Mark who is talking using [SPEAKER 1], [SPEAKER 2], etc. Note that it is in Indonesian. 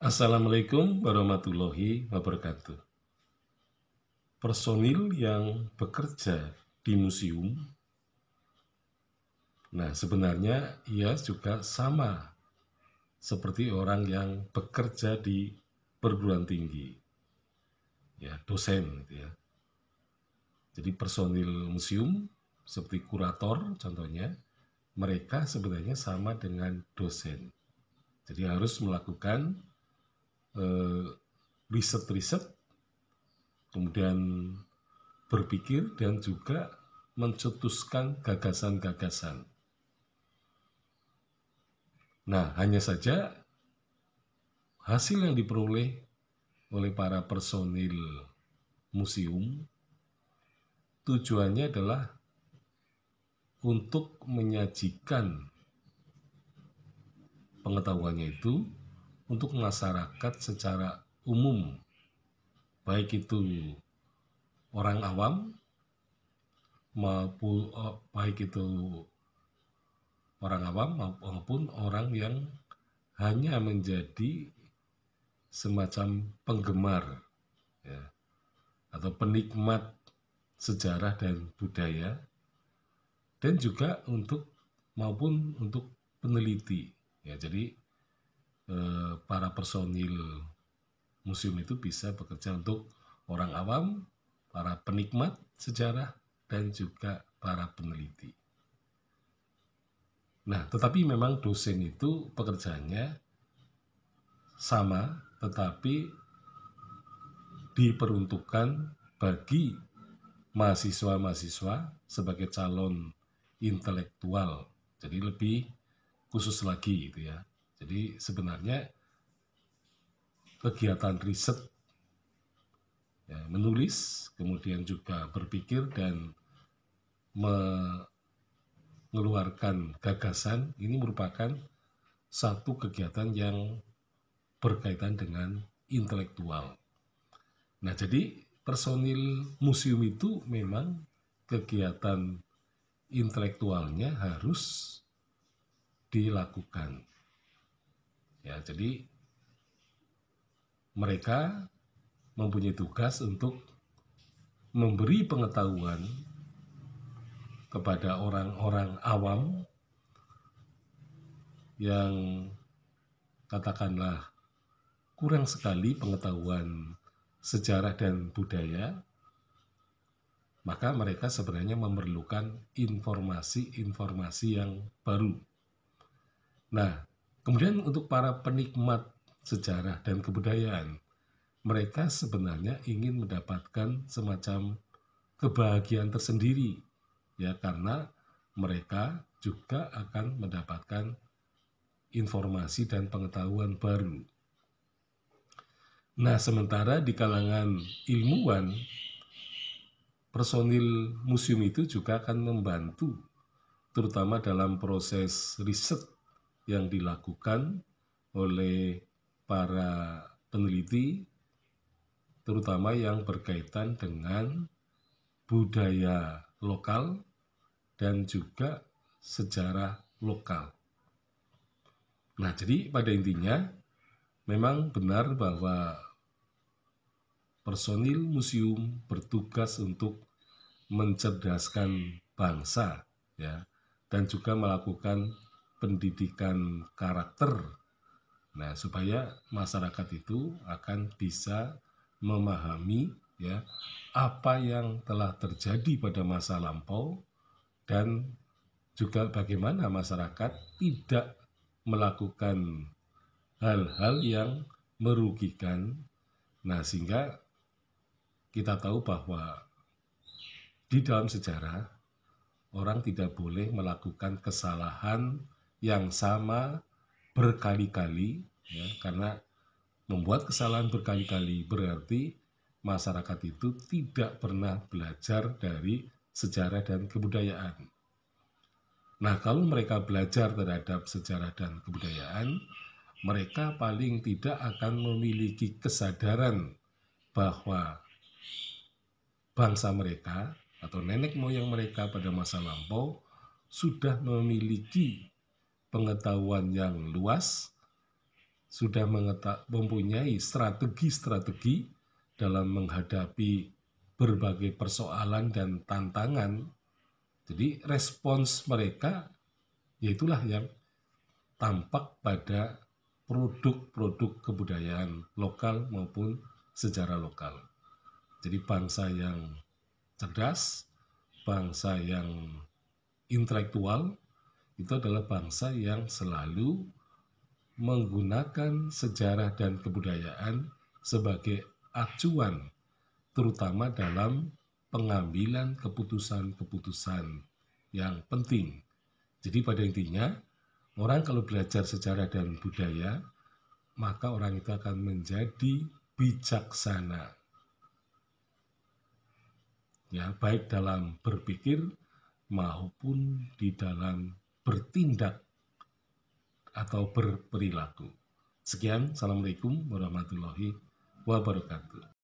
[SPEAKER 1] Assalamualaikum warahmatullahi wabarakatuh. Personil yang bekerja di museum, nah sebenarnya ia juga sama seperti orang yang bekerja di perguruan tinggi, ya dosen, gitu ya. Jadi personil museum seperti kurator contohnya, mereka sebenarnya sama dengan dosen. Jadi harus melakukan Eh, riset-riset, kemudian berpikir dan juga mencetuskan gagasan-gagasan. Nah, hanya saja hasil yang diperoleh oleh para personil museum tujuannya adalah untuk menyajikan pengetahuannya itu untuk masyarakat secara umum, baik itu orang awam maupun eh, baik itu orang awam maupun orang yang hanya menjadi semacam penggemar ya, atau penikmat sejarah dan budaya dan juga untuk maupun untuk peneliti ya jadi Eh, para personil museum itu bisa bekerja untuk orang awam, para penikmat sejarah, dan juga para peneliti. Nah, tetapi memang dosen itu pekerjaannya sama, tetapi diperuntukkan bagi mahasiswa-mahasiswa sebagai calon intelektual. Jadi lebih khusus lagi gitu ya. Jadi sebenarnya kegiatan riset ya, menulis, kemudian juga berpikir dan mengeluarkan gagasan ini merupakan satu kegiatan yang berkaitan dengan intelektual. Nah, jadi personil museum itu memang kegiatan intelektualnya harus dilakukan. Ya, jadi mereka mempunyai tugas untuk memberi pengetahuan kepada orang-orang awam yang katakanlah kurang sekali pengetahuan sejarah dan budaya, maka mereka sebenarnya memerlukan informasi-informasi yang baru. Nah, Kemudian untuk para penikmat sejarah dan kebudayaan, mereka sebenarnya ingin mendapatkan semacam kebahagiaan tersendiri ya karena mereka juga akan mendapatkan informasi dan pengetahuan baru. Nah, sementara di kalangan ilmuwan personil museum itu juga akan membantu terutama dalam proses riset yang dilakukan oleh para peneliti terutama yang berkaitan dengan budaya lokal dan juga sejarah lokal. Nah, jadi pada intinya memang benar bahwa personil museum bertugas untuk mencerdaskan bangsa ya dan juga melakukan pendidikan karakter. Nah, supaya masyarakat itu akan bisa memahami ya apa yang telah terjadi pada masa lampau dan juga bagaimana masyarakat tidak melakukan hal-hal yang merugikan. Nah, sehingga kita tahu bahwa di dalam sejarah orang tidak boleh melakukan kesalahan yang sama berkali-kali ya, karena membuat kesalahan berkali-kali berarti masyarakat itu tidak pernah belajar dari sejarah dan kebudayaan. Nah, kalau mereka belajar terhadap sejarah dan kebudayaan, mereka paling tidak akan memiliki kesadaran bahwa bangsa mereka atau nenek moyang mereka pada masa lampau sudah memiliki pengetahuan yang luas, sudah mempunyai strategi-strategi dalam menghadapi berbagai persoalan dan tantangan. Jadi respons mereka yaitulah yang tampak pada produk-produk kebudayaan lokal maupun sejarah lokal. Jadi bangsa yang cerdas, bangsa yang intelektual, itu adalah bangsa yang selalu menggunakan sejarah dan kebudayaan sebagai acuan, terutama dalam pengambilan keputusan-keputusan yang penting. Jadi, pada intinya, orang kalau belajar sejarah dan budaya, maka orang itu akan menjadi bijaksana. Ya, baik dalam berpikir maupun di dalam bertindak atau berperilaku. Sekian, Assalamualaikum warahmatullahi wabarakatuh.